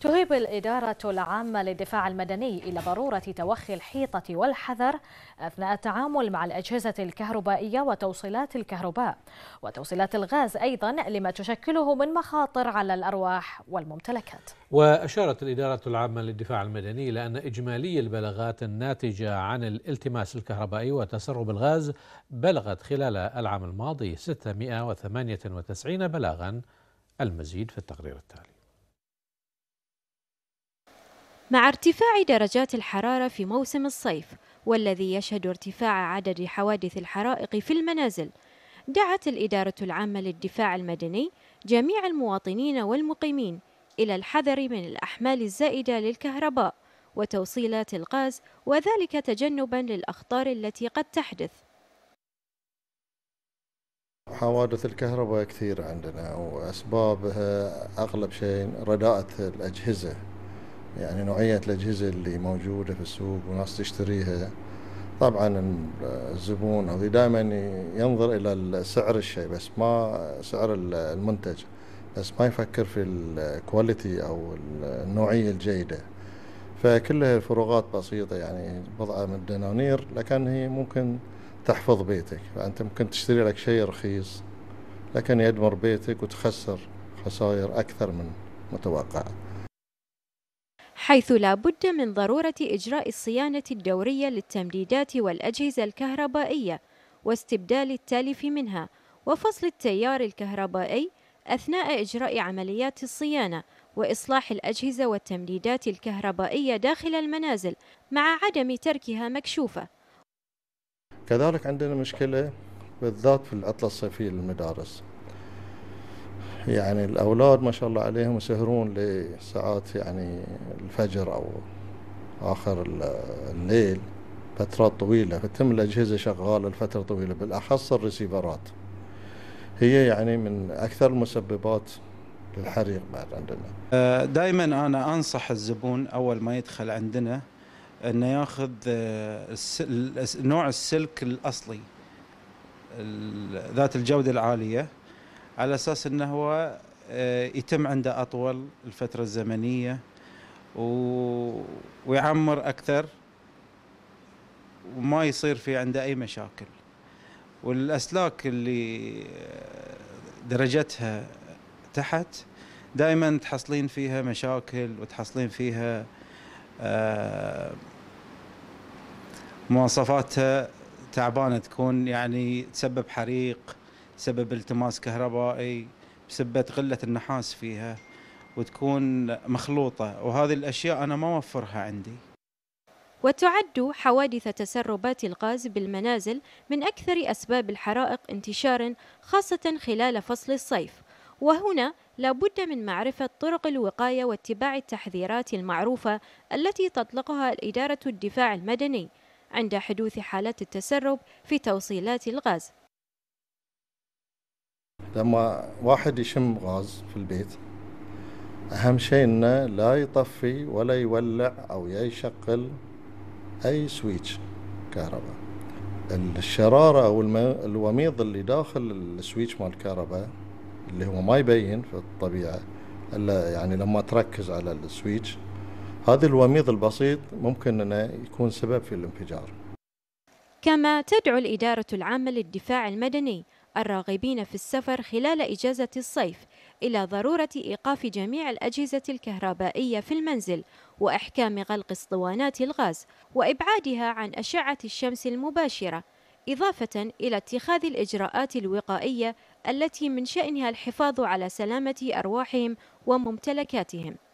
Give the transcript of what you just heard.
تهيب الإدارة العامة للدفاع المدني إلى ضرورة توخي الحيطة والحذر أثناء التعامل مع الأجهزة الكهربائية وتوصيلات الكهرباء وتوصيلات الغاز أيضا لما تشكله من مخاطر على الأرواح والممتلكات وأشارت الإدارة العامة للدفاع المدني إلى أن إجمالي البلاغات الناتجة عن الالتماس الكهربائي وتسرب الغاز بلغت خلال العام الماضي 698 بلاغا المزيد في التقرير التالي مع ارتفاع درجات الحرارة في موسم الصيف والذي يشهد ارتفاع عدد حوادث الحرائق في المنازل دعت الإدارة العامة للدفاع المدني جميع المواطنين والمقيمين إلى الحذر من الأحمال الزائدة للكهرباء وتوصيلات الغاز وذلك تجنبا للأخطار التي قد تحدث حوادث الكهرباء كثير عندنا وأسبابها أغلب شيء رداءة الأجهزة يعني نوعية الأجهزة اللي موجودة في السوق والناس تشتريها طبعا الزبون هذي دائما ينظر إلى سعر الشيء بس ما سعر المنتج بس ما يفكر في الكواليتي أو النوعية الجيدة فكلها فروقات بسيطة يعني بضعة من الدنانير لكن هي ممكن تحفظ بيتك فأنت ممكن تشتري لك شيء رخيص لكن يدمر بيتك وتخسر خسائر أكثر من متوقعة حيث لا بد من ضرورة إجراء الصيانة الدورية للتمديدات والأجهزة الكهربائية واستبدال التالف منها وفصل التيار الكهربائي أثناء إجراء عمليات الصيانة وإصلاح الأجهزة والتمديدات الكهربائية داخل المنازل مع عدم تركها مكشوفة كذلك عندنا مشكلة بالذات في العطلة الصيفية للمدارس يعني الأولاد ما شاء الله عليهم يسهرون لساعات يعني الفجر أو آخر الليل فترات طويلة فتم الأجهزة شغالة لفترة طويلة بالأخص الريسيفرات هي يعني من أكثر المسببات للحريق بعد عندنا آه، دائما أنا أنصح الزبون أول ما يدخل عندنا أنه ياخذ آه، نوع السلك الأصلي ذات الجودة العالية على اساس انه هو آه، يتم عنده اطول الفتره الزمنيه و... ويعمر اكثر وما يصير في عنده اي مشاكل والاسلاك اللي آه، درجتها تحت دائما تحصلين فيها مشاكل وتحصلين فيها آه، مواصفاتها تعبانه تكون يعني تسبب حريق سبب التماس كهربائي بسبب قلة النحاس فيها وتكون مخلوطة وهذه الأشياء أنا ما أوفرها عندي وتعد حوادث تسربات الغاز بالمنازل من أكثر أسباب الحرائق انتشارا خاصة خلال فصل الصيف وهنا لابد من معرفة طرق الوقاية واتباع التحذيرات المعروفة التي تطلقها الإدارة الدفاع المدني عند حدوث حالات التسرب في توصيلات الغاز لما واحد يشم غاز في البيت أهم شيء إنه لا يطفي ولا يولع أو يشغل أي سويتش كهرباء الشرارة أو الوميض اللي داخل السويتش مال الكهرباء اللي هو ما يبين في الطبيعة إلا يعني لما تركز على السويتش هذا الوميض البسيط ممكن أنه يكون سبب في الانفجار كما تدعو الإدارة العامة للدفاع المدني الراغبين في السفر خلال إجازة الصيف إلى ضرورة إيقاف جميع الأجهزة الكهربائية في المنزل وإحكام غلق اسطوانات الغاز وإبعادها عن أشعة الشمس المباشرة إضافة إلى اتخاذ الإجراءات الوقائية التي من شأنها الحفاظ على سلامة أرواحهم وممتلكاتهم